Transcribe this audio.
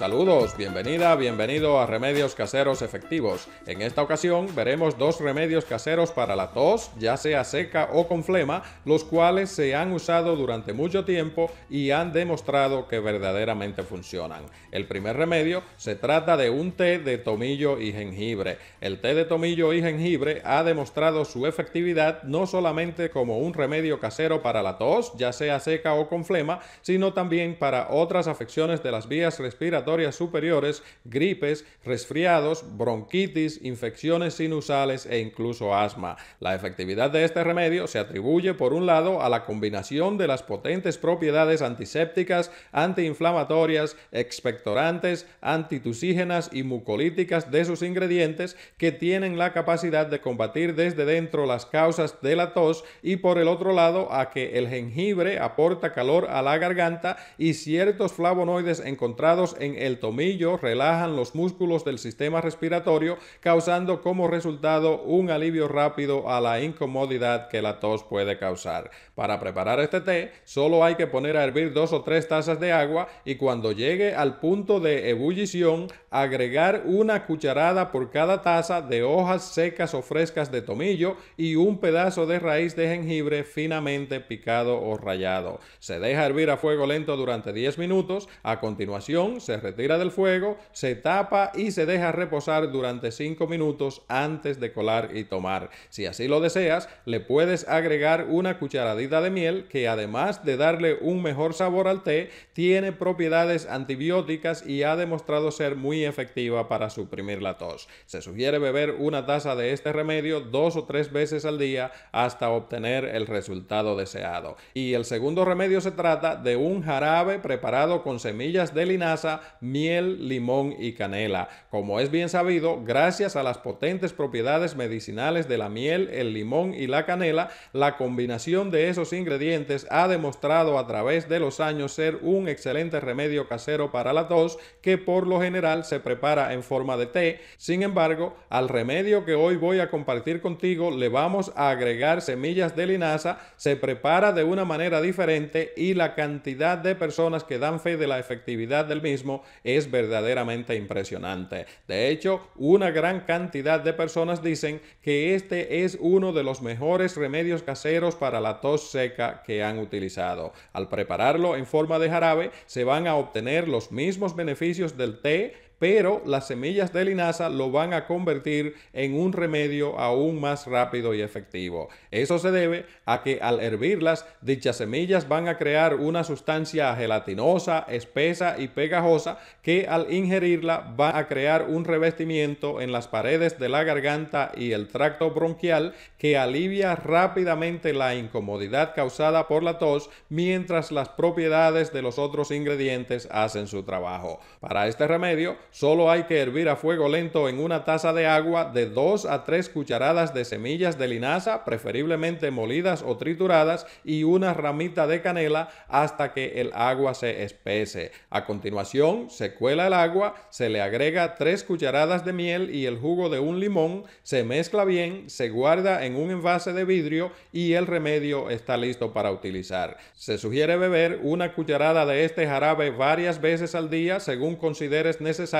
Saludos, bienvenida, bienvenido a Remedios Caseros Efectivos. En esta ocasión veremos dos remedios caseros para la tos, ya sea seca o con flema, los cuales se han usado durante mucho tiempo y han demostrado que verdaderamente funcionan. El primer remedio se trata de un té de tomillo y jengibre. El té de tomillo y jengibre ha demostrado su efectividad no solamente como un remedio casero para la tos, ya sea seca o con flema, sino también para otras afecciones de las vías respiratorias superiores, gripes, resfriados, bronquitis, infecciones sinusales e incluso asma. La efectividad de este remedio se atribuye por un lado a la combinación de las potentes propiedades antisépticas, antiinflamatorias, expectorantes, antitusígenas y mucolíticas de sus ingredientes que tienen la capacidad de combatir desde dentro las causas de la tos y por el otro lado a que el jengibre aporta calor a la garganta y ciertos flavonoides encontrados en el tomillo, relajan los músculos del sistema respiratorio, causando como resultado un alivio rápido a la incomodidad que la tos puede causar. Para preparar este té, solo hay que poner a hervir dos o tres tazas de agua y cuando llegue al punto de ebullición, agregar una cucharada por cada taza de hojas secas o frescas de tomillo y un pedazo de raíz de jengibre finamente picado o rallado. Se deja hervir a fuego lento durante 10 minutos. A continuación, se retira del fuego, se tapa y se deja reposar durante 5 minutos antes de colar y tomar. Si así lo deseas, le puedes agregar una cucharadita de miel que además de darle un mejor sabor al té, tiene propiedades antibióticas y ha demostrado ser muy efectiva para suprimir la tos. Se sugiere beber una taza de este remedio dos o tres veces al día hasta obtener el resultado deseado. Y el segundo remedio se trata de un jarabe preparado con semillas de linaza miel, limón y canela. Como es bien sabido, gracias a las potentes propiedades medicinales de la miel, el limón y la canela, la combinación de esos ingredientes ha demostrado a través de los años ser un excelente remedio casero para la tos que por lo general se prepara en forma de té. Sin embargo, al remedio que hoy voy a compartir contigo le vamos a agregar semillas de linaza, se prepara de una manera diferente y la cantidad de personas que dan fe de la efectividad del mismo es verdaderamente impresionante. De hecho, una gran cantidad de personas dicen que este es uno de los mejores remedios caseros para la tos seca que han utilizado. Al prepararlo en forma de jarabe, se van a obtener los mismos beneficios del té, pero las semillas de linaza lo van a convertir en un remedio aún más rápido y efectivo. Eso se debe a que al hervirlas, dichas semillas van a crear una sustancia gelatinosa, espesa y pegajosa que al ingerirla va a crear un revestimiento en las paredes de la garganta y el tracto bronquial que alivia rápidamente la incomodidad causada por la tos mientras las propiedades de los otros ingredientes hacen su trabajo. Para este remedio, Solo hay que hervir a fuego lento en una taza de agua de 2 a 3 cucharadas de semillas de linaza, preferiblemente molidas o trituradas, y una ramita de canela hasta que el agua se espese. A continuación, se cuela el agua, se le agrega 3 cucharadas de miel y el jugo de un limón, se mezcla bien, se guarda en un envase de vidrio y el remedio está listo para utilizar. Se sugiere beber una cucharada de este jarabe varias veces al día según consideres necesario